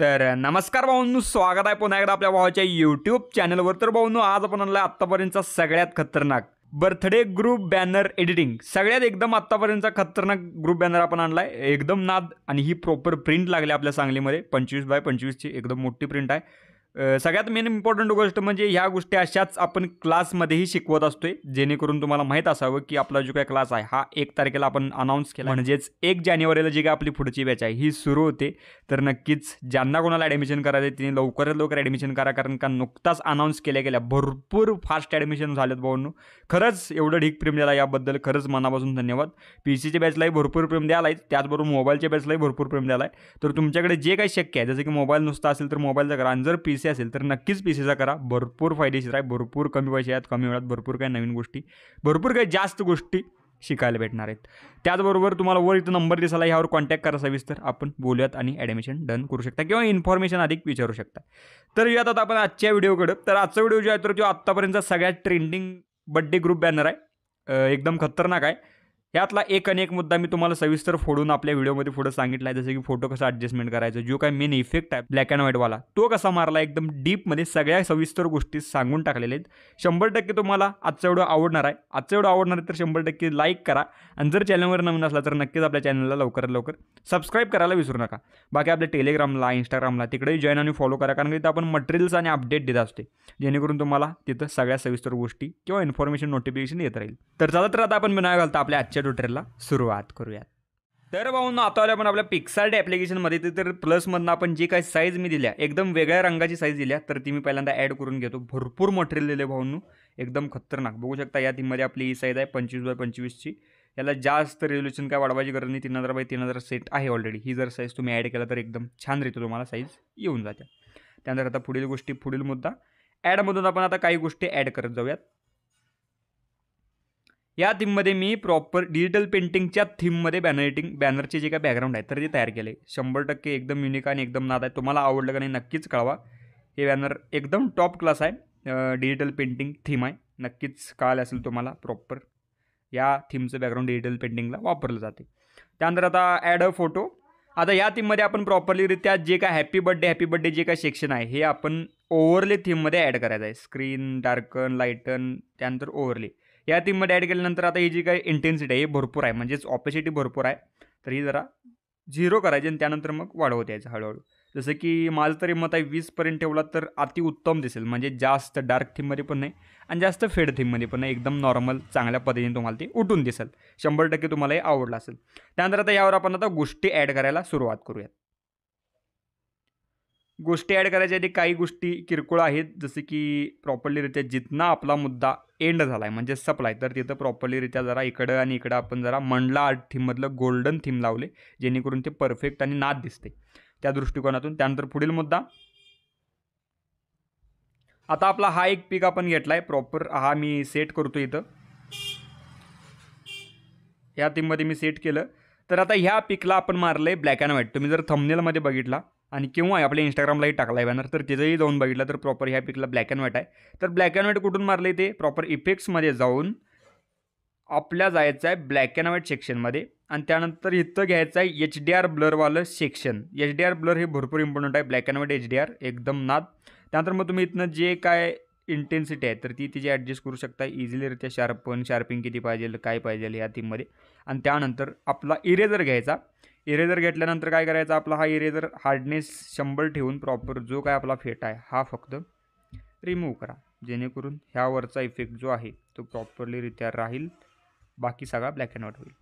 तर नमस्कार भाऊंनो स्वागत आहे पुन्हा एकदा आपल्या भावाच्या युट्यूब चॅनलवर तर भाऊनु आज आपण आणला आत्तापर्यंतचा सगळ्यात खतरनाक बर्थडे ग्रुप बॅनर एडिटिंग सगळ्यात एकदम आत्तापर्यंतचा खतरनाक ग्रुप बॅनर आपण आणलाय एकदम नाद आणि ही प्रॉपर प्रिंट लागली आपल्या सांगलीमध्ये पंचवीस बाय पंचवीसची एकदम मोठी प्रिंट आहे सगळ्यात मेन इम्पॉर्टंट गोष्ट म्हणजे ह्या गोष्टी अशाच आपण क्लासमध्येही शिकवत असतोय जेणेकरून तुम्हाला माहीत असावं की आपला जो काही क्लास आहे हा एक तारखेला आपण अनाऊन्स केला म्हणजेच एक जानेवारीला जी काय आपली पुढची बॅच आहे ही सुरू होते तर नक्कीच ज्यांना कोणाला ॲडमिशन करायचं आहे तिने लवकरात लवकर ॲडमिशन करा कारण का नुकताच अनाऊन्स केल्या गेल्या भरपूर फास्ट ॲडमिशन झालेत भाऊंनो खरंच एवढं ढीक प्रेम दिला याबद्दल खरंच मनापासून धन्यवाद पी सीच्या बॅचलाही भरपूर प्रेम द्यायला आहे त्याचबरोबर मोबाईलच्या बॅचलाही भरपूर प्रेम द्यायला आहे तर तुमच्याकडे जे काही शक्य आहे जसं की मोबाईल नुसता असेल तर मोबाईलचा करा आणि जर पी सी असेल तर नक्कीच पी सीचा करा भरपूर फायदेशीर आहे भरपूर कमी पैसे आहेत कमी वेळात भरपूर काही नवीन गोष्टी भरपूर काही जास्त गोष्टी शिकायला भेटणार आहेत त्याचबरोबर तुम्हाला वर इथं नंबर दिसाला ह्यावर कॉन्टॅक्ट करा सविस्तर आपण बोलूयात आणि ॲडमिशन डन करू शकता किंवा इन्फॉर्मेशन अधिक विचारू शकता तर यात आता आपण आजच्या व्हिडिओकडं तर आजचा व्हिडिओ जो आहे तर जो आत्तापर्यंतचा सगळ्यात ट्रेंडिंग बड्डे ग्रुप बॅनर आहे एकदम खतरनाक आहे यातला एक अनेक मुद्दा मी तुम्हाला सविस्तर फोडून आपल्या व्हिडिओमध्ये पुढे सांगितला आहे जसं की फोटो कसा ॲडजस्टमेंट करायचं जो काही मेन इफेक्ट आहे ब्लॅक अँड व्हाईटवाला तो कसा मारला एकदम डीपमध्ये सगळ्या सविस्तर गोष्टी सांगून टाकलेल्या आहेत शंभर टक्के तुम्हाला आजचा व्हिडिओ आवडणार आहे आजचा व्हिडिओ आवडणार आहे तर शंभर टक्के लाईक करा आणि जर चॅनलवर नवीन असला तर नक्कीच आपल्या चॅनलला लवकरात लवकर सबस्क्राईब करायला विसरू नका बाकी आपल्या टेलिग्रामला इंस्टाग्रामला तिकडेही जॉईन आणि फॉलो करा कारण की तिथं आपण मटेरियल्स आणि अपडेट देत असते जेणेकरून तुम्हाला तिथं सगळ्या सविस्तर गोष्टी किंवा इन्फॉर्मेशन नोटिफिकेशन येत राहील तर चला तर आता आपण बिना घालता आपल्या आजच्या ट्युटरला सुरुवात करूयात तर भाऊ आता आल्या आपण आपल्या पिक्सार्ट ॲप्लिकेशनमध्ये ते तर प्लसमधनं आपण जी काही साईज मी दिल्या एकदम वेगळ्या रंगाची साईज दिल्या तर ती मी पहिल्यांदा ॲड करून घेतो भरपूर मटेरियल दिले भाऊनू एकदम खतरनाक बघू शकता या तीमध्ये आपली ही साईज आहे पंचवीस बाय पंचवीसची याला जास्त रेव्होल्युशन काय वाढवायची गरज नाही तीन हजार बाय तीन हजार सेट आहे ऑलरेडी ही जर साईज तुम्ही ॲड केला तर एकदम छान रीती तुम्हाला साईज येऊन जाते त्यानंतर आता पुढील गोष्टी पुढील मुद्दा ॲडमधून आपण आता काही गोष्टी ॲड करत जाऊयात या थीममध्ये मी प्रॉपर डिजिटल पेंटिंगच्या थीममध्ये बॅनर बॅनरचे जे काही बॅकग्राऊंड आहे तर ते तयार केले शंभर टक्के एकदम युनिक आणि एकदम नाद आहे तुम्हाला आवडलं का नाही नक्कीच कळवा हे बॅनर एकदम टॉप क्लास आहे डिजिटल पेंटिंग थीम आहे नक्कीच कळालं असेल तुम्हाला प्रॉपर या थीमचं बॅकग्राऊंड डिजिटल पेंटिंगला वापरलं जाते त्यानंतर आता ॲड अ फोटो आता या थीममध्ये आपण प्रॉपरली प्रॉपरलीरित्या जे काय हॅपी बड्डे हॅपी बड्डे जे काय सेक्शन आहे हे आपण ओव्हरले थीममध्ये ॲड करायचं आहे स्क्रीन डार्कन लाईटन त्यानंतर ओव्हरले या थीममध्ये ॲड केल्यानंतर आता ही जी काही इंटेन्सिटी आहे भरपूर आहे म्हणजेच ऑपॅसिटी भरपूर आहे तर ही जरा झिरो करायची आणि त्यानंतर मग वाढवता यायचं हळूहळू जसं की माझं तरी मत आहे वीसपर्यंत ठेवला तर अतिउत्तम दिसेल म्हणजे जास्त डार्क थीममध्ये पण नाही आणि जास्त फेड थीममध्ये पण नाही एकदम नॉर्मल चांगल्या पद्धतीने तुम्हाला ते उठून दिसेल शंभर टक्के तुम्हाला हे आवडलं असेल त्यानंतर आता यावर आपण आता गोष्टी ॲड करायला सुरुवात करूयात गोष्टी ॲड करायच्या आधी काही गोष्टी किरकोळ आहेत जसे की प्रॉपरलीरित्या जितना आपला मुद्दा एंड झाला आहे म्हणजे सप्लाय तर तिथं प्रॉपरलीरित्या जरा इकडं आणि इकडं आपण जरा मंडला आर्ट थीममधलं गोल्डन थीम लावले जेणेकरून ते परफेक्ट आणि नाद दिसते त्या दृष्टिकोनातून त्यानंतर पुढील मुद्दा आता आपला हा एक पीक आपण घेतला आहे प्रॉपर हा मी सेट करतो इथं या थीममध्ये मी सेट केलं तर आता ह्या पिकला आपण मारलं आहे ब्लॅक अँड व्हाईट तुम्ही जर थमनेलमध्ये बघितला आणि किंवा आपल्या इंस्टाग्रामलाही टाकला आहे बॅनर तर तिथंही जाऊन बघितलं तर प्रॉपर ह्या पिकला ब्लॅक अँड व्हाईट आहे तर ब्लॅक अँड व्हाईट कुठून मारले ते प्रॉपर इफेक्ट्समध्ये जाऊन आपल्या जायचं आहे ब्लॅक अँड व्हाईट सेक्शनमध्ये आणि त्यानंतर इथं घ्यायचं आहे एच डी आर ब्लरवालं section H D R blur हे भरपूर इम्पॉर्टंट आहे black and white H D R एकदम नाद त्यानंतर मग तुम्ही इथनं जे काय इंटेन्सिटी आहे तर ती तिची ॲडजस्ट करू शकता इझिलीरित्या शार्प शार्पन शार्पिंग किती पाहिजे काय पाहिजे ह्या थीममध्ये आणि त्यानंतर आपला इरेझर घ्यायचा इरेझर घेतल्यानंतर काय करायचा आपला हा इरेझर हार्डनेस शंभर ठेवून प्रॉपर जो काय आपला फेट आहे हा फक्त रिमूव्ह करा जेणेकरून ह्यावरचा इफेक्ट जो आहे तो प्रॉपरलीरित्या राहील बाकी सगळा ब्लॅक अँड व्हाईट होईल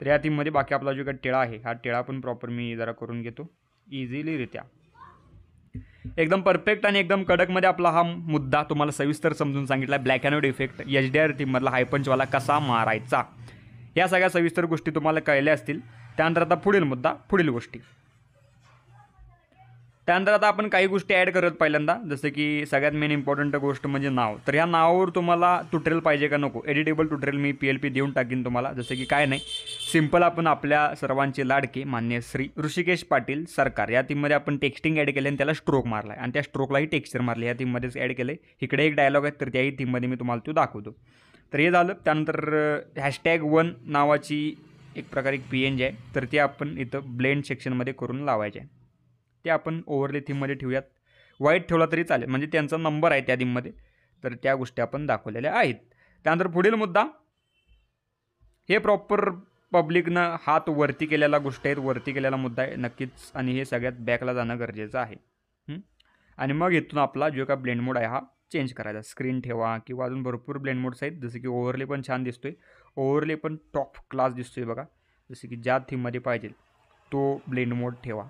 तर या टीममध्ये बाकी आपला जो काही टिळा आहे हा टिळा पण प्रॉपर मी जरा करून घेतो इझिलीरित्या एकदम परफेक्ट आणि एकदम कडकमध्ये आपला हा मुद्दा तुम्हाला सविस्तर समजून सांगितला black and white effect H D R टीममधला हायपंचवाला कसा मारायचा या सगळ्या सविस्तर गोष्टी तुम्हाला कळल्या असतील त्यानंतर आता पुढील मुद्दा पुढील गोष्टी त्यानंतर आता आपण काही गोष्टी ॲड करत पहिल्यांदा जसं की सगळ्यात मेन इम्पॉर्टंट गोष्ट म्हणजे नाव तर ह्या नावावर तुम्हाला ट्युटोरियल पाहिजे का नको एडिटेबल ट्युटोरियल मी पी एल पी देऊन टाकीन तुम्हाला जसं की काय नाही सिम्पल आपण आपल्या सर्वांचे लाडके मान्य श्री ऋषिकेश पाटील सरकार या टीममध्ये आपण टेक्स्टिंग ॲड केले आणि त्याला स्ट्रोक मारला आहे आणि त्या स्ट्रोकलाही टेक्स्चर मारले या टीममध्येच ॲड केले इकडे एक डायलॉग आहे तर त्याही टीममध्ये मी तुम्हाला तो दाखवतो तर हे झालं त्यानंतर हॅशटॅग वन नावाची एक प्रकारे एक पी एन जी आहे तर ती आपण इथं ब्लेंड सेक्शनमध्ये करून लावायचे आहे ते आपण ओव्हरले थीममध्ये ठेवूयात वाईट ठेवला तरी चालेल म्हणजे त्यांचा नंबर आहे त्या थीममध्ये तर त्या गोष्टी आपण दाखवलेल्या आहेत त्यानंतर पुढील मुद्दा हे प्रॉपर पब्लिकनं हात वरती केलेला गोष्ट आहेत वरती केलेला मुद्दा आहे नक्कीच आणि हे सगळ्यात बॅकला जाणं गरजेचं आहे आणि मग इथून आपला जो का ब्लेंड मोड आहे हा चेंज करायचा स्क्रीन ठेवा किंवा अजून भरपूर ब्लेंड मोड्स आहेत जसं की ओव्हरले पण छान दिसतोय ओव्हरले पण टॉप क्लास दिसतोय बघा जसं की ज्या थीममध्ये पाहिजे तो ब्लेंड मोड ठेवा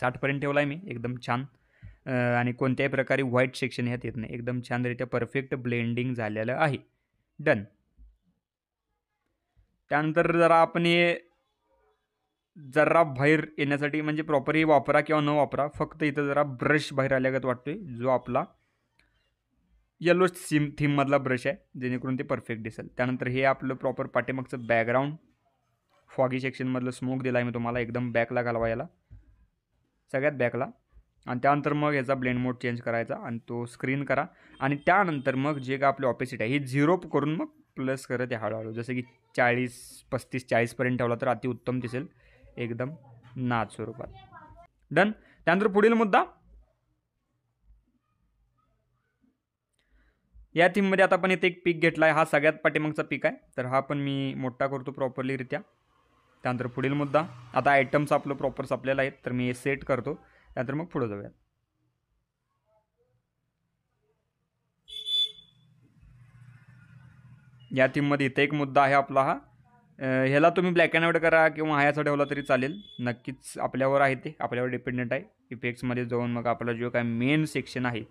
साठपर्यंत ठेवला आहे मी एकदम छान आणि कोणत्याही प्रकारे व्हाईट सेक्शन ह्यात येत नाही एकदम छानरित्या परफेक्ट ब्लेंडिंग झालेलं आहे डन त्यानंतर जरा आपण हे जरा बाहेर येण्यासाठी म्हणजे प्रॉपर वापरा किंवा न वापरा फक्त इथं जरा ब्रश बाहेर आल्यागत वाटतोय जो आपला येलो सिम थीममधला ब्रश आहे जेणेकरून ते परफेक्ट दिसेल त्यानंतर हे आपलं प्रॉपर पाठीमागचं बॅकग्राऊंड फॉगी सेक्शनमधलं स्मोक दिला आहे मी तुम्हाला एकदम बॅकला घालवायला सगळ्यात बॅकला आणि त्यानंतर मग याचा ब्लेंड मोड चेंज करायचा आणि तो स्क्रीन करा आणि त्यानंतर मग जे का आपली ऑपेसिटी आहे ही झिरो करून मग प्लस करत आहे हळूहळू जसं की चाळीस पस्तीस चाळीसपर्यंत ठेवला तर अतिउत्तम दिसेल एकदम नाच स्वरूपात डन त्यानंतर पुढील मुद्दा या थीममध्ये आता आपण इथे एक पीक घेतला आहे हा सगळ्यात पाठीमागचा पीक आहे तर हा पण मी मोठा करतो प्रॉपरलीरित्या त्यानंतर पुढील मुद्दा आता आयटम्स आपलं प्रॉपर सापलेलं आहेत तर मी हे सेट करतो त्यानंतर मग पुढे जाऊया या थीममध्ये इथं एक मुद्दा आहे आपला हा ह्याला तुम्ही ब्लॅक अँड व्हाईट करा किंवा ह्याचा ठेवला तरी चालेल नक्कीच आपल्यावर आहे ते आपल्यावर डिपेंडेंट आहे इफेक्ट्समध्ये जाऊन मग आपला जो काय मेन सेक्शन आहे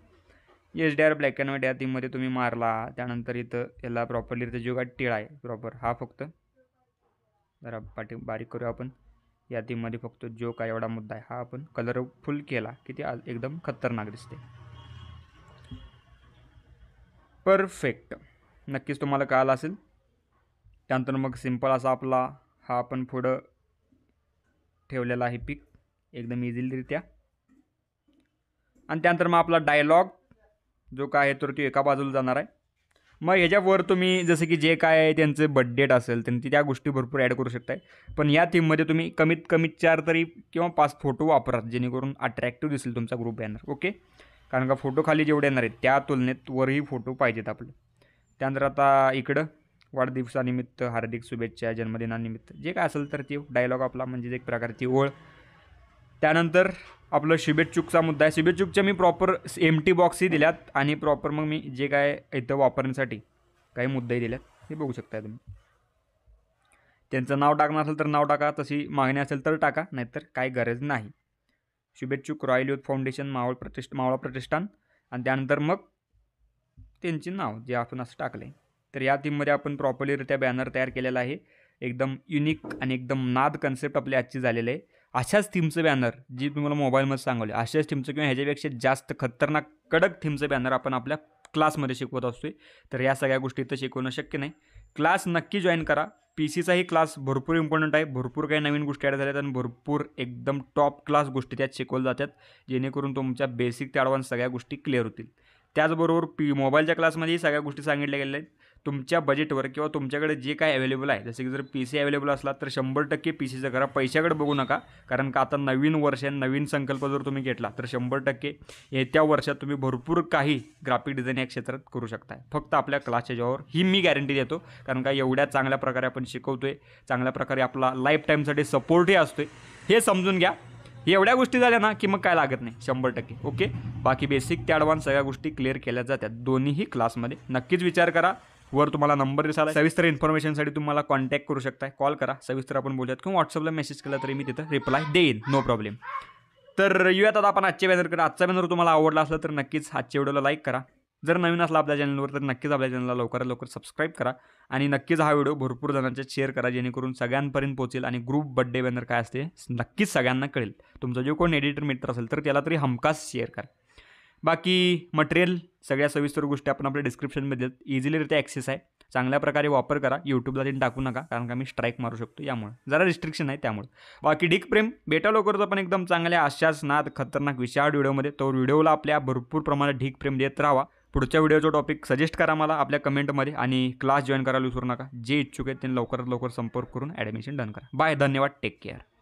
H D R black and white या थीममध्ये तुम्ही मारला त्यानंतर इथं याला प्रॉपरली इथं जो काय टिळा आहे प्रॉपर हा फक्त जरा पाठी बारीक करू आपण यादीमध्ये फक्त जो काय एवढा मुद्दा आहे हा आपण कलरफुल केला की ते एकदम खतरनाक दिसते परफेक्ट नक्कीच तुम्हाला कळालं असेल त्यानंतर मग सिंपल असा आपला हा आपण पुढं ठेवलेला आहे पीक एकदम इझिलीरित्या आणि त्यानंतर मग आपला डायलॉग जो काय आहे तर तो एका बाजूला जाणार आहे मग ह्याच्यावर तुम्ही जसं की जे काय आहे त्यांचे बड्डेट असेल त्यांची त्या गोष्टी भरपूर ॲड करू शकताय पण या थीममध्ये तुम्ही कमीत कमी चार तरी किंवा पाच फोटो वापरा जेणेकरून अट्रॅक्टिव्ह दिसेल तुमचा ग्रुप बॅनर ओके कारण का फोटो खाली जेवढे येणार आहेत त्या तुलनेत वरही फोटो पाहिजेत आपले त्यानंतर आता इकडं वाढदिवसानिमित्त हार्दिक शुभेच्छा जन्मदिनानिमित्त जे काय असेल तर ते डायलॉग आपला म्हणजे एक प्रकारची ओळ त्यानंतर आपलं चूकचा मुद्दा आहे शिबेटचूकच्या मी प्रॉपर एम टी बॉक्सही दिल्यात आणि प्रॉपर मग मी जे काय इथं वापरण्यासाठी काही मुद्दाही दिल्यात हे बघू शकता तुम्ही त्यांचं नाव टाकणं असेल तर नाव टाका तशी मागणी असेल तर टाका नाहीतर काय गरज नाही शुभेच्छुक रॉयल युथ फाउंडेशन मावळ प्रतिष्ठ मावळा प्रतिष्ठान आणि त्यानंतर मग त्यांचे नाव जे आपण असं टाकलं आहे तर या टीममध्ये आपण प्रॉपरलीरित्या बॅनर तयार केलेला आहे एकदम युनिक आणि एकदम नाद कन्सेप्ट आपली आजची झालेले आहे अशाच थीमचं बॅनर जी तुम्हाला मोबाईलमध्ये सांगवले अशाच थीमचं किंवा ह्याच्यापेक्षा जास्त खतरनाक कडक थीमचं बॅनर आपण आपल्या क्लासमध्ये शिकवत असतो तर या सगळ्या गोष्टी इथं शिकवणं शक्य नाही क्लास नक्की जॉईन करा पी सीचाही क्लास भरपूर इम्पॉर्टंट आहे भरपूर काही नवीन गोष्टी ॲड झाल्यात आणि भरपूर एकदम टॉप क्लास गोष्टी त्यात शिकवल्या जातात जेणेकरून तुमच्या बेसिक ते ॲडव्हान्स सगळ्या गोष्टी क्लिअर होतील त्याचबरोबर पी मोबाईलच्या क्लासमध्येही सगळ्या गोष्टी सांगितल्या गेल्या आहेत तुमच्या बजेटवर किंवा तुमच्याकडे जे काय अवेलेबल आहे जसं की जर पी सी अवेलेबल असला तर शंभर टक्के पी सीचं करा पैशाकडे बघू नका कारण का आता नवीन वर्ष आहे नवीन संकल्प जर तुम्ही घेतला तर शंभर टक्के येत्या वर्षात तुम्ही भरपूर काही ग्राफिक डिझाईन या क्षेत्रात करू शकताय फक्त आपल्या क्लासच्या जॉबवर ही मी गॅरंटी देतो कारण का एवढ्या चांगल्या प्रकारे आपण आहे चांगल्या प्रकारे आपला लाईफ टाईमसाठी सपोर्टही आहे हे समजून घ्या एवढ्या गोष्टी झाल्या ना की मग काय लागत नाही शंभर टक्के ओके बाकी बेसिक ते ॲडव्हान्स सगळ्या गोष्टी क्लिअर केल्या जातात दोन्हीही क्लासमध्ये नक्कीच विचार करा वर तुम्हाला नंबर दिसाला सविस्तर इन्फॉर्मेशनसाठी तुम्हाला कॉन्टॅक्ट करू शकता कॉल करा सविस्तर आपण बोलूयात किंवा व्हॉट्सअपला मेसेज केला तरी मी तिथं रिप्लाय देईन नो प्रॉब्लेम तर येऊयात आता आपण आजच्या बॅनरकडे आजचा बॅनर तुम्हाला आवडला असला तर नक्कीच आजच्या व्हिडिओला लाईक करा जर नवीन असला आपल्या चॅनलवर तर नक्कीच आपल्या चॅनलला लवकरात लवकर सबस्क्राईब करा आणि नक्कीच हा व्हिडिओ भरपूर जणांच्या शेअर करा जेणेकरून सगळ्यांपर्यंत पोहोचेल आणि ग्रुप बड्डे बॅनर काय असते नक्कीच सगळ्यांना कळेल तुमचा जो कोण एडिटर मित्र असेल तर त्याला तरी हमखास शेअर करा बाकी मटेरियल सगळ्या सविस्तर गोष्टी आपण आपल्या डिस्क्रिप्शनमध्ये इझिलीरित्या ॲक्सेस आहे चांगल्या प्रकारे वापर करा यूट्यूबला ते टाकू नका कारण का मी स्ट्राईक मारू शकतो यामुळं जरा रिस्ट्रिक्शन आहे त्यामुळे बाकी डिक प्रेम बेटा लवकरचा पण एकदम चांगल्या आशाच नाद खतरनाक विशाळ व्हिडिओमध्ये तो व्हिडिओला आपल्या भरपूर प्रमाणात ढीक प्रेम देत राहा पुढच्या व्हिडिओचा टॉपिक सजेस्ट करा मला आपल्या कमेंटमध्ये आणि क्लास जॉईन करायला विसरू नका जे इच्छुक आहेत त्यांनी लवकरात लवकर संपर्क करून ॲडमिशन डन करा बाय धन्यवाद टेक केअर